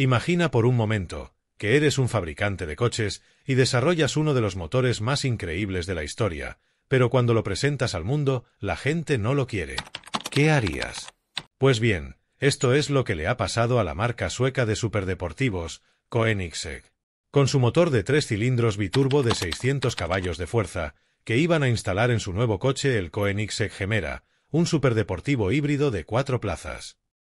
Imagina por un momento que eres un fabricante de coches y desarrollas uno de los motores más increíbles de la historia, pero cuando lo presentas al mundo, la gente no lo quiere. ¿Qué harías? Pues bien, esto es lo que le ha pasado a la marca sueca de superdeportivos, Koenigsegg. Con su motor de tres cilindros biturbo de 600 caballos de fuerza, que iban a instalar en su nuevo coche el Koenigsegg Gemera, un superdeportivo híbrido de cuatro plazas.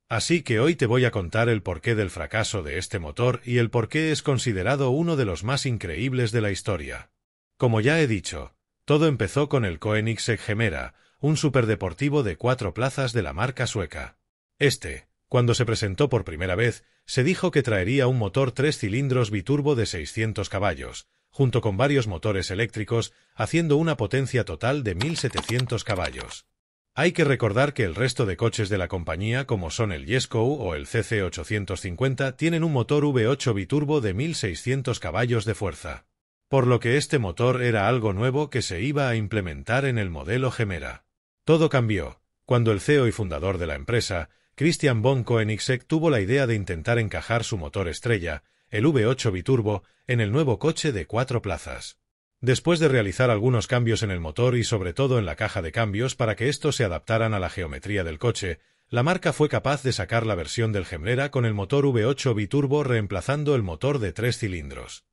Así que hoy te voy a contar el porqué del fracaso de este motor y el porqué es considerado uno de los más increíbles de la historia. Como ya he dicho, todo empezó con el Koenigsegg Gemera, un superdeportivo de cuatro plazas de la marca sueca. Este, cuando se presentó por primera vez, se dijo que traería un motor tres cilindros biturbo de 600 caballos, junto con varios motores eléctricos, haciendo una potencia total de 1700 caballos. Hay que recordar que el resto de coches de la compañía, como son el Yesco o el CC850, tienen un motor V8 biturbo de 1600 caballos de fuerza. Por lo que este motor era algo nuevo que se iba a implementar en el modelo Gemera. Todo cambió, cuando el CEO y fundador de la empresa, Christian von Koenigsegg, tuvo la idea de intentar encajar su motor estrella, el V8 biturbo, en el nuevo coche de cuatro plazas después de realizar algunos cambios en el motor y sobre todo en la caja de cambios para que estos se adaptaran a la geometría del coche, la marca fue capaz de sacar la versión del Gemrera con el motor V8 biturbo reemplazando el motor de tres cilindros.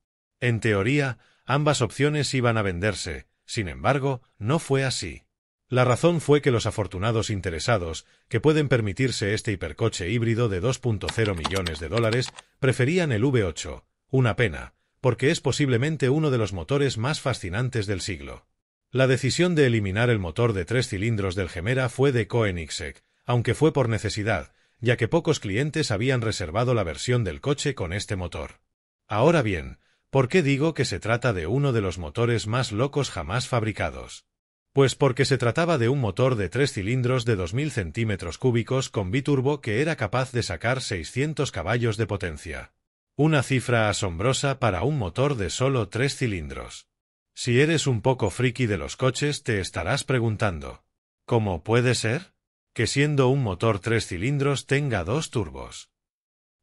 En teoría, ambas opciones iban a venderse, sin embargo, no fue así. La razón fue que los afortunados interesados, que pueden permitirse este hipercoche híbrido de 2.0 millones de dólares, preferían el V8. Una pena, porque es posiblemente uno de los motores más fascinantes del siglo. La decisión de eliminar el motor de tres cilindros del Gemera fue de Koenigsegg, aunque fue por necesidad, ya que pocos clientes habían reservado la versión del coche con este motor. Ahora bien, ¿por qué digo que se trata de uno de los motores más locos jamás fabricados? Pues porque se trataba de un motor de tres cilindros de 2.000 centímetros cúbicos con biturbo que era capaz de sacar 600 caballos de potencia. Una cifra asombrosa para un motor de solo tres cilindros. Si eres un poco friki de los coches te estarás preguntando, ¿cómo puede ser? Que siendo un motor tres cilindros tenga dos turbos.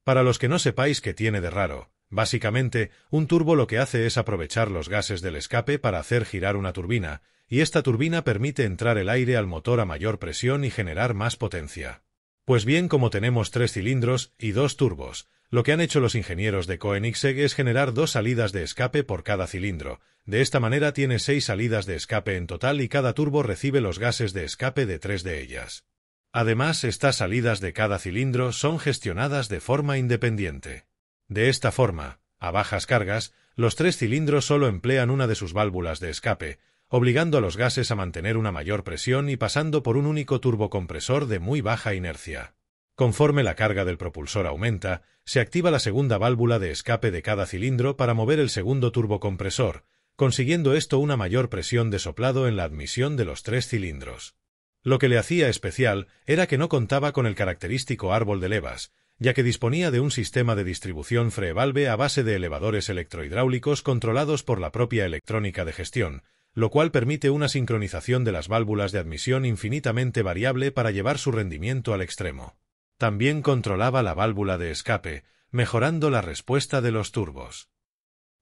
Para los que no sepáis qué tiene de raro, básicamente, un turbo lo que hace es aprovechar los gases del escape para hacer girar una turbina, y esta turbina permite entrar el aire al motor a mayor presión y generar más potencia. Pues bien, como tenemos tres cilindros y dos turbos, lo que han hecho los ingenieros de Koenigsegg es generar dos salidas de escape por cada cilindro. De esta manera tiene seis salidas de escape en total y cada turbo recibe los gases de escape de tres de ellas. Además, estas salidas de cada cilindro son gestionadas de forma independiente. De esta forma, a bajas cargas, los tres cilindros solo emplean una de sus válvulas de escape, obligando a los gases a mantener una mayor presión y pasando por un único turbocompresor de muy baja inercia. Conforme la carga del propulsor aumenta, se activa la segunda válvula de escape de cada cilindro para mover el segundo turbocompresor, consiguiendo esto una mayor presión de soplado en la admisión de los tres cilindros. Lo que le hacía especial era que no contaba con el característico árbol de levas, ya que disponía de un sistema de distribución frevalve a base de elevadores electrohidráulicos controlados por la propia electrónica de gestión, lo cual permite una sincronización de las válvulas de admisión infinitamente variable para llevar su rendimiento al extremo. También controlaba la válvula de escape, mejorando la respuesta de los turbos.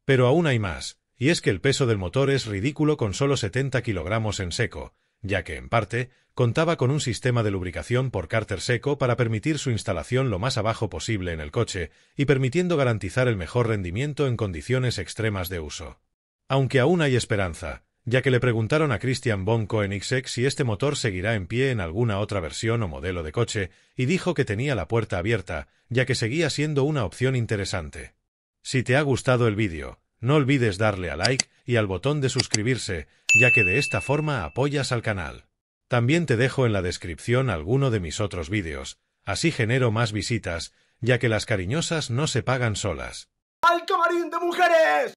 Pero aún hay más, y es que el peso del motor es ridículo con solo 70 kilogramos en seco, ya que, en parte, contaba con un sistema de lubricación por cárter seco para permitir su instalación lo más abajo posible en el coche y permitiendo garantizar el mejor rendimiento en condiciones extremas de uso. Aunque aún hay esperanza, ya que le preguntaron a Christian en Koenigsegg si este motor seguirá en pie en alguna otra versión o modelo de coche, y dijo que tenía la puerta abierta, ya que seguía siendo una opción interesante. Si te ha gustado el vídeo, no olvides darle a like y al botón de suscribirse, ya que de esta forma apoyas al canal. También te dejo en la descripción alguno de mis otros vídeos, así genero más visitas, ya que las cariñosas no se pagan solas. ¡Al camarín de mujeres!